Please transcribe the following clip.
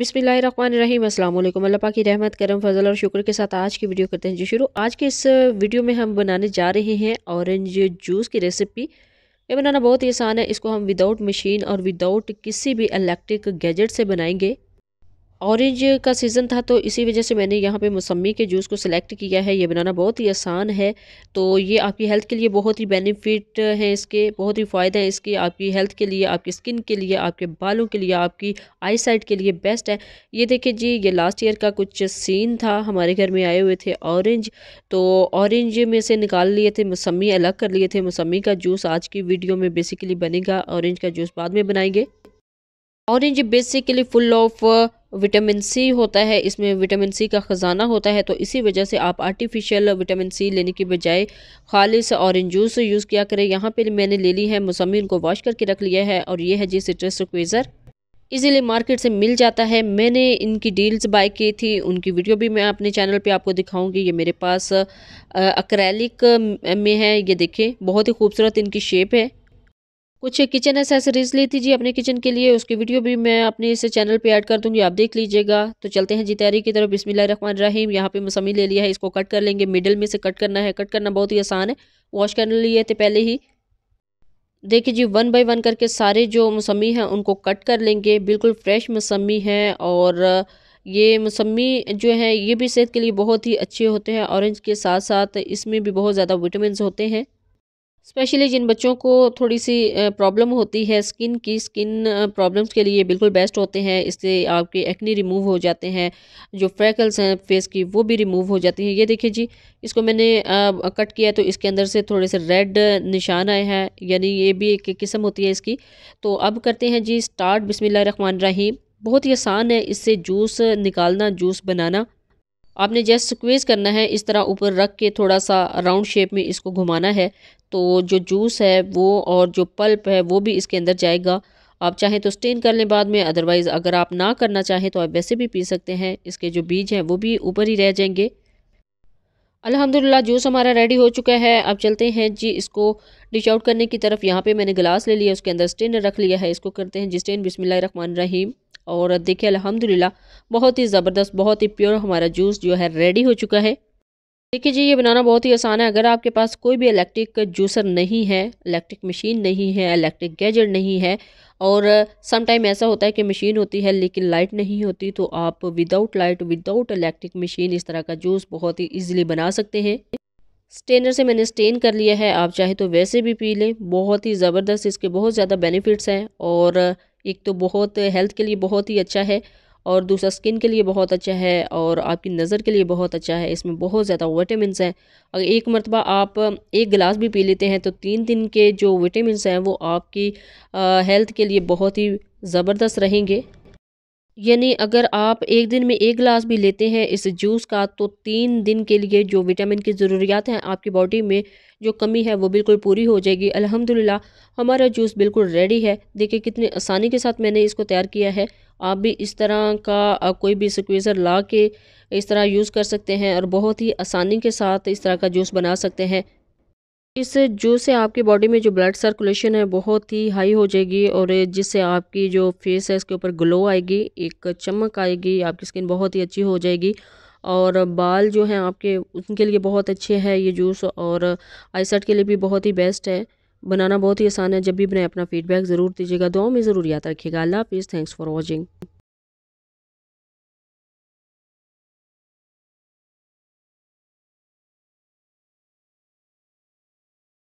बिसमीम अल्लाम अल्लाह पाक की रहमत करम फजल और शुक्र के साथ आज की वीडियो करते हैं जी शुरू आज के इस वीडियो में हम बनाने जा रहे हैं ऑरेंज जूस की रेसिपी ये बनाना बहुत ही आसान है इसको हम विदाउट मशीन और विदाउट किसी भी इलेक्ट्रिक गैजेट से बनाएंगे ऑरेंज का सीज़न था तो इसी वजह से मैंने यहाँ पे मौसमी के जूस को सिलेक्ट किया है ये बनाना बहुत ही आसान है तो ये आपकी हेल्थ के लिए बहुत ही बेनिफिट है इसके बहुत ही फ़ायदे हैं इसके आपकी हेल्थ के लिए आपकी स्किन के लिए आपके बालों के लिए आपकी आई साइट के लिए बेस्ट है ये देखिए जी ये लास्ट ईयर का कुछ सीन था हमारे घर में आए हुए थे ऑरेंज तो ऑरेंज में से निकाल लिए थे मौसमी अलग कर लिए थे मौसमी का जूस आज की वीडियो में बेसिकली बनेगा ऑरेंज का जूस बाद में बनाएंगे orange basically full of vitamin C होता है इसमें विटामिन सी का ख़जाना होता है तो इसी वजह से आप आर्टिफिशियल विटामिन सी लेने की बजाय खालिश औरेंज जूस यूज़ किया करें यहाँ पर मैंने ले ली है मौसमी को वॉश करके रख लिया है और ये है जी सिट्रस क्वेज़र इजीली मार्केट से मिल जाता है मैंने इनकी डील्स बाय की थी उनकी वीडियो भी मैं अपने चैनल पे आपको दिखाऊंगी ये मेरे पास अक्रैलिक में है ये देखें बहुत ही खूबसूरत इनकी शेप है कुछ किचन एसेसरीज ली थी जी अपने किचन के लिए उसकी वीडियो भी मैं अपने इस चैनल पे ऐड कर दूंगी आप देख लीजिएगा तो चलते हैं जी तैयारी की तरफ बिस्मिल्लाह रहमान रहीम यहाँ पे मौसमी ले लिया है इसको कट कर लेंगे मिडिल में से कट करना है कट करना बहुत ही आसान है वॉश कर लिए थे पहले ही देखिए जी वन बाई वन करके सारे जो मौसमी हैं उनको कट कर लेंगे बिल्कुल फ्रेश मौसमी हैं और ये मौसमी जो है ये भी सेहत के लिए बहुत ही अच्छे होते हैं ऑरेंज के साथ साथ इसमें भी बहुत ज़्यादा विटामिन होते हैं स्पेशली जिन बच्चों को थोड़ी सी प्रॉब्लम होती है स्किन की स्किन प्रॉब्लम्स के लिए बिल्कुल बेस्ट होते हैं इससे आपके एक्नी रिमूव हो जाते हैं जो फ्रैकल्स हैं फेस की वो भी रिमूव हो जाती हैं ये देखिए जी इसको मैंने कट किया तो इसके अंदर से थोड़े से रेड निशान आए हैं यानी ये भी एक किस्म होती है इसकी तो अब करते हैं जी स्टार्ट बिसमिल्ल रहीम बहुत ही आसान है इससे जूस निकालना जूस बनाना आपने जस्ट स्क्वीज़ करना है इस तरह ऊपर रख के थोड़ा सा राउंड शेप में इसको घुमाना है तो जो जूस है वो और जो पल्प है वो भी इसके अंदर जाएगा आप चाहें तो स्टेन कर लें बाद में अदरवाइज़ अगर आप ना करना चाहें तो आप वैसे भी पी सकते हैं इसके जो बीज हैं वो भी ऊपर ही रह जाएंगे अल्हम्दुलिल्लाह जूस हमारा रेडी हो चुका है अब चलते हैं जी इसको डिश आउट करने की तरफ यहाँ पे मैंने गिलास ले लिया उसके अंदर स्टेनर रख लिया है इसको करते हैं जी स्टेन बिसमिल्ल रहीम और देखिए अल्हम्दुलिल्लाह बहुत ही ज़बरदस्त बहुत ही प्योर हमारा जूस जो है रेडी हो चुका है देखिए जी ये बनाना बहुत ही आसान है अगर आपके पास कोई भी इलेक्ट्रिक जूसर नहीं है इलेक्ट्रिक मशीन नहीं है इलेक्ट्रिक गैजेट नहीं है और समटाइम ऐसा होता है कि मशीन होती है लेकिन लाइट नहीं होती तो आप without light without electric machine इस तरह का जूस बहुत ही ईजिली बना सकते हैं स्टेनर से मैंने स्टेन कर लिया है आप चाहे तो वैसे भी पी लें बहुत ही ज़बरदस्त इसके बहुत ज़्यादा बेनिफिट्स हैं और एक तो बहुत हेल्थ के लिए बहुत ही अच्छा है और दूसरा स्किन के लिए बहुत अच्छा है और आपकी नज़र के लिए बहुत अच्छा है इसमें बहुत ज़्यादा विटामिन हैं अगर एक मरतबा आप एक गिलास भी पी लेते हैं तो तीन दिन के जो विटामिन हैं वो आपकी हेल्थ के लिए बहुत ही ज़बरदस्त रहेंगे यानी अगर आप एक दिन में एक गिलास भी लेते हैं इस जूस का तो तीन दिन के लिए जो विटामिन की ज़रूरियात हैं आपकी बॉडी में जो कमी है वो बिल्कुल पूरी हो जाएगी अल्हम्दुलिल्लाह हमारा जूस बिल्कुल रेडी है देखिए कितनी आसानी के साथ मैंने इसको तैयार किया है आप भी इस तरह का कोई भी स्क्वीज़र ला के इस तरह यूज़ कर सकते हैं और बहुत ही आसानी के साथ इस तरह का जूस बना सकते हैं इस जूस से आपकी बॉडी में जो ब्लड सर्कुलेशन है बहुत ही हाई हो जाएगी और जिससे आपकी जो फेस है इसके ऊपर ग्लो आएगी एक चमक आएगी आपकी स्किन बहुत ही अच्छी हो जाएगी और बाल जो हैं आपके उनके लिए बहुत अच्छे हैं ये जूस और आईसेट के लिए भी बहुत ही बेस्ट है बनाना बहुत ही आसान है जब भी बनाए अपना फीडबैक ज़रूर दीजिएगा दो में ज़रूर याद रखिएगा अल्लाह हाफिज़ थैंक्स फॉर वॉचिंग